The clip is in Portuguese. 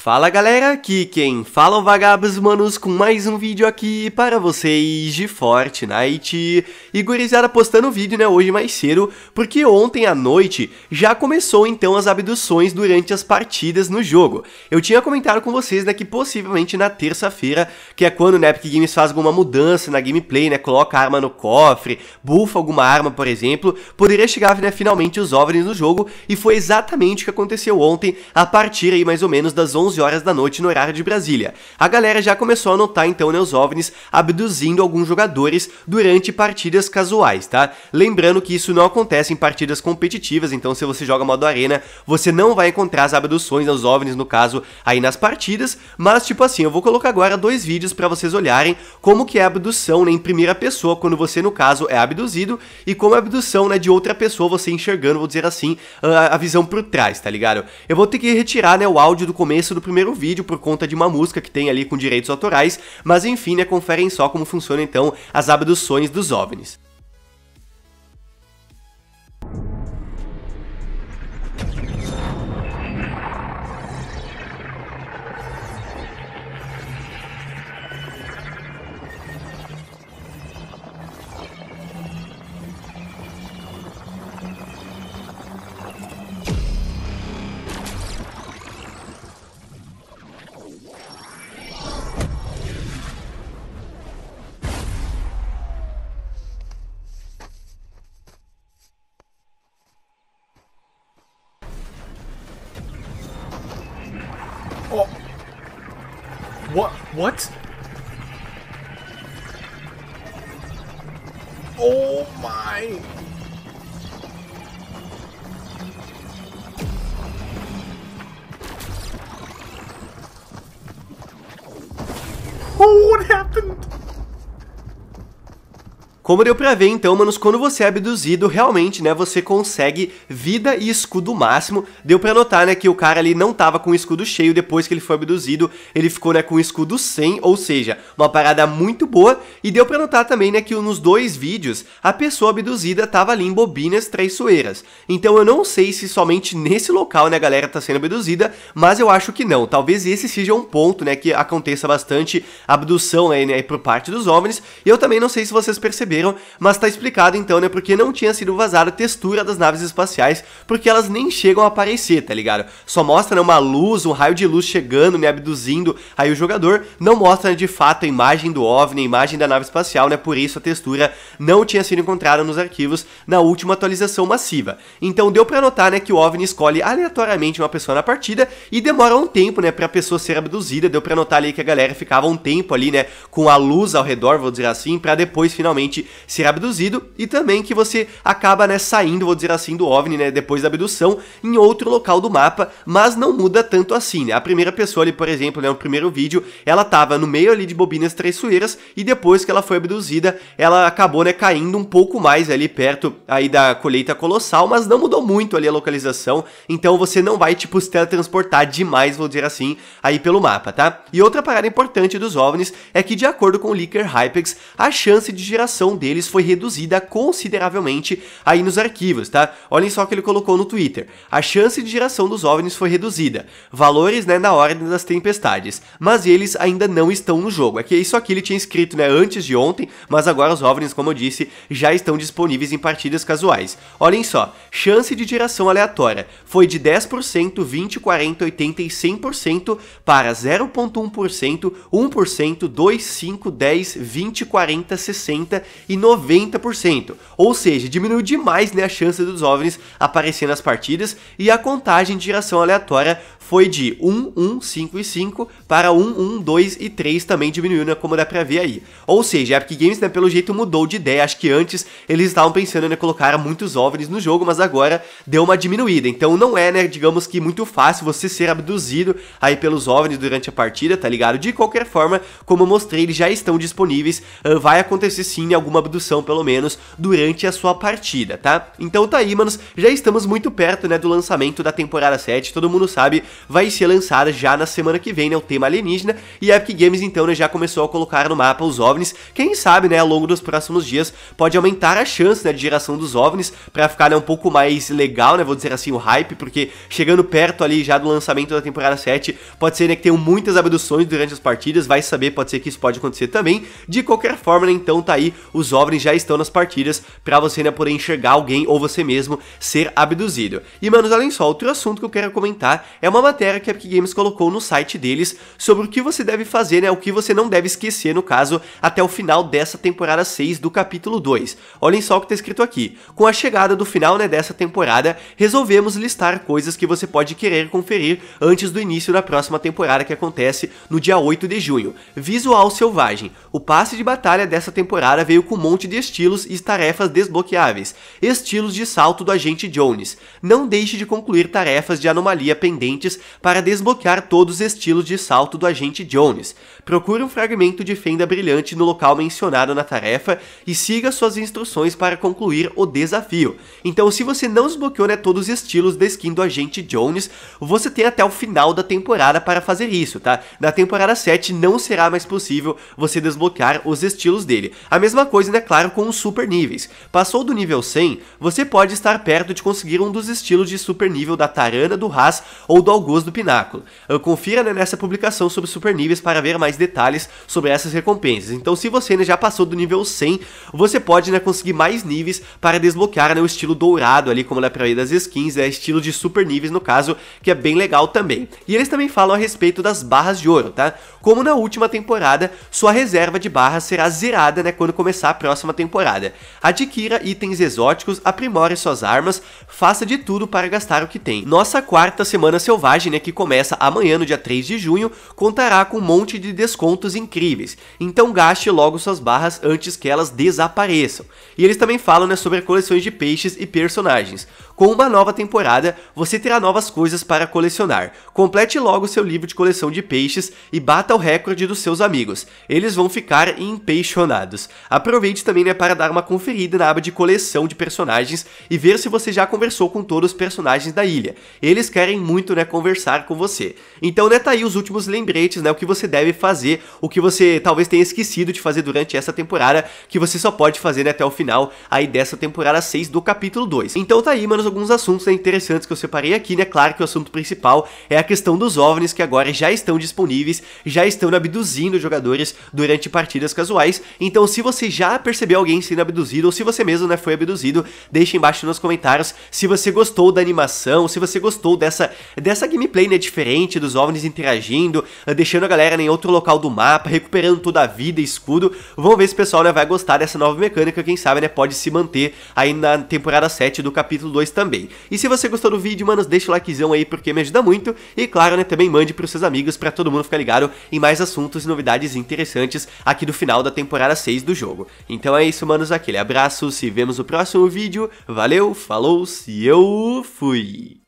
Fala galera, aqui quem fala é o Vagabos Manos com mais um vídeo aqui para vocês de Fortnite E gurizada postando o vídeo né, hoje mais cedo, porque ontem à noite já começou então as abduções durante as partidas no jogo Eu tinha comentado com vocês né, que possivelmente na terça-feira, que é quando né, Epic Games faz alguma mudança na gameplay né, Coloca arma no cofre, bufa alguma arma por exemplo, poderia chegar né, finalmente os OVNIs no jogo E foi exatamente o que aconteceu ontem, a partir aí mais ou menos das 11 11 horas da noite no horário de Brasília. A galera já começou a notar então né, os OVNIs abduzindo alguns jogadores durante partidas casuais, tá? Lembrando que isso não acontece em partidas competitivas, então se você joga modo arena, você não vai encontrar as abduções aos OVNIs, no caso, aí nas partidas, mas tipo assim, eu vou colocar agora dois vídeos para vocês olharem como que é a abdução né, em primeira pessoa, quando você, no caso, é abduzido, e como a abdução né, de outra pessoa, você enxergando, vou dizer assim, a, a visão por trás, tá ligado? Eu vou ter que retirar né, o áudio do começo do primeiro vídeo por conta de uma música que tem ali com direitos autorais, mas enfim, né, conferem só como funciona então as abduções dos OVNIs. What? Oh my! Oh, what happened? Como deu pra ver, então, manos, quando você é abduzido, realmente, né, você consegue vida e escudo máximo. Deu pra notar, né, que o cara ali não tava com o escudo cheio depois que ele foi abduzido, ele ficou, né, com o escudo sem, ou seja, uma parada muito boa. E deu pra notar também, né, que nos dois vídeos, a pessoa abduzida tava ali em bobinas traiçoeiras. Então eu não sei se somente nesse local, né, a galera tá sendo abduzida, mas eu acho que não. Talvez esse seja um ponto, né, que aconteça bastante abdução, né, né por parte dos homens. E eu também não sei se vocês perceberam mas tá explicado então, né, porque não tinha sido vazada a textura das naves espaciais, porque elas nem chegam a aparecer, tá ligado? Só mostra né, uma luz, um raio de luz chegando, né, abduzindo aí o jogador, não mostra né, de fato a imagem do OVNI, a imagem da nave espacial, né, por isso a textura não tinha sido encontrada nos arquivos na última atualização massiva. Então deu para notar, né, que o OVNI escolhe aleatoriamente uma pessoa na partida e demora um tempo, né, pra pessoa ser abduzida, deu pra notar ali que a galera ficava um tempo ali, né, com a luz ao redor, vou dizer assim, para depois finalmente ser abduzido e também que você acaba né, saindo, vou dizer assim, do OVNI, né, depois da abdução, em outro local do mapa, mas não muda tanto assim, né? A primeira pessoa ali, por exemplo, né, no primeiro vídeo, ela estava no meio ali de bobinas traiçoeiras e depois que ela foi abduzida, ela acabou, né, caindo um pouco mais ali perto aí da colheita colossal, mas não mudou muito ali a localização, então você não vai, tipo, se teletransportar demais, vou dizer assim, aí pelo mapa, tá? E outra parada importante dos OVNIs é que, de acordo com o Licker Hypex, a chance de geração deles foi reduzida consideravelmente aí nos arquivos, tá? Olhem só o que ele colocou no Twitter. A chance de geração dos OVNIs foi reduzida. Valores, né, na ordem das tempestades. Mas eles ainda não estão no jogo. É que isso aqui ele tinha escrito, né, antes de ontem, mas agora os OVNIs, como eu disse, já estão disponíveis em partidas casuais. Olhem só, chance de geração aleatória foi de 10%, 20, 40, 80 e 100% para 0.1%, 1%, 2, 5, 10, 20, 40, 60 e 90%, ou seja, diminuiu demais né, a chance dos OVNIs aparecer nas partidas e a contagem de geração aleatória foi de 1, 1, 5 e 5 para 1, 1, 2 e 3 também diminuiu, né, como dá pra ver aí. Ou seja, a Epic Games, né, pelo jeito mudou de ideia, acho que antes eles estavam pensando, né, colocar muitos OVNIs no jogo, mas agora deu uma diminuída. Então não é, né, digamos que muito fácil você ser abduzido aí pelos OVNIs durante a partida, tá ligado? De qualquer forma, como eu mostrei, eles já estão disponíveis, uh, vai acontecer sim alguma abdução, pelo menos, durante a sua partida, tá? Então tá aí, manos, já estamos muito perto, né, do lançamento da temporada 7, todo mundo sabe vai ser lançada já na semana que vem, né, o tema alienígena, e a Epic Games então né, já começou a colocar no mapa os OVNIs, quem sabe né, ao longo dos próximos dias pode aumentar a chance né, de geração dos OVNIs, para ficar né, um pouco mais legal, né, vou dizer assim, o hype, porque chegando perto ali já do lançamento da temporada 7, pode ser né, que tenham muitas abduções durante as partidas, vai saber, pode ser que isso pode acontecer também, de qualquer forma, né, então tá aí, os OVNIs já estão nas partidas, para você né, poder enxergar alguém ou você mesmo ser abduzido. E, manos, além só, outro assunto que eu quero comentar é uma matéria que a Epic Games colocou no site deles sobre o que você deve fazer, né, o que você não deve esquecer, no caso, até o final dessa temporada 6 do capítulo 2. Olhem só o que está escrito aqui. Com a chegada do final né, dessa temporada, resolvemos listar coisas que você pode querer conferir antes do início da próxima temporada que acontece no dia 8 de junho. Visual Selvagem. O passe de batalha dessa temporada veio com um monte de estilos e tarefas desbloqueáveis. Estilos de salto do agente Jones. Não deixe de concluir tarefas de anomalia pendentes para desbloquear todos os estilos de salto do agente Jones, procure um fragmento de fenda brilhante no local mencionado na tarefa e siga suas instruções para concluir o desafio. Então, se você não desbloqueou né, todos os estilos da skin do Agente Jones, você tem até o final da temporada para fazer isso, tá? Na temporada 7 não será mais possível você desbloquear os estilos dele. A mesma coisa, né, claro, com os super níveis. Passou do nível 100, você pode estar perto de conseguir um dos estilos de super nível da Tarana, do Haas ou do Augusto do Pináculo. Ah, confira né, nessa publicação sobre super níveis para ver mais detalhes sobre essas recompensas. Então se você né, já passou do nível 100, você pode né, conseguir mais níveis para desbloquear né, o estilo dourado ali, como na maioria das skins, é né, estilo de super níveis no caso, que é bem legal também. E eles também falam a respeito das barras de ouro, tá? Como na última temporada, sua reserva de barras será zerada né, quando começar a próxima temporada. Adquira itens exóticos, aprimore suas armas, faça de tudo para gastar o que tem. Nossa quarta semana selvagem, né, que começa amanhã no dia 3 de junho, contará com um monte de descontos incríveis, então gaste logo suas barras antes que elas desapareçam. E eles também falam né, sobre coleções de peixes e personagens. Com uma nova temporada, você terá novas coisas para colecionar. Complete logo seu livro de coleção de peixes e bata o recorde dos seus amigos. Eles vão ficar impeixonados. Aproveite também né, para dar uma conferida na aba de coleção de personagens e ver se você já conversou com todos os personagens da ilha. Eles querem muito né, conversar com você. Então, né, tá aí os últimos lembretes, né, o que você deve fazer, o que você talvez tenha esquecido de fazer durante essa temporada, que você só pode fazer né, até o final aí dessa temporada 6 do capítulo 2. Então tá aí, manos alguns assuntos né, interessantes que eu separei aqui, né? Claro que o assunto principal é a questão dos OVNIs que agora já estão disponíveis, já estão abduzindo jogadores durante partidas casuais. Então, se você já percebeu alguém sendo abduzido ou se você mesmo né, foi abduzido, deixe embaixo nos comentários se você gostou da animação, se você gostou dessa, dessa gameplay né, diferente dos OVNIs interagindo, eh, deixando a galera em outro local do mapa, recuperando toda a vida, escudo. Vamos ver se o pessoal né, vai gostar dessa nova mecânica, quem sabe né, pode se manter aí na temporada 7 do capítulo 2 também. E se você gostou do vídeo, manos, deixa o likezão aí porque me ajuda muito. E claro, né, também mande pros seus amigos para todo mundo ficar ligado em mais assuntos e novidades interessantes aqui do final da temporada 6 do jogo. Então é isso, manos, aquele abraço, se vemos no próximo vídeo. Valeu, falou, se eu fui!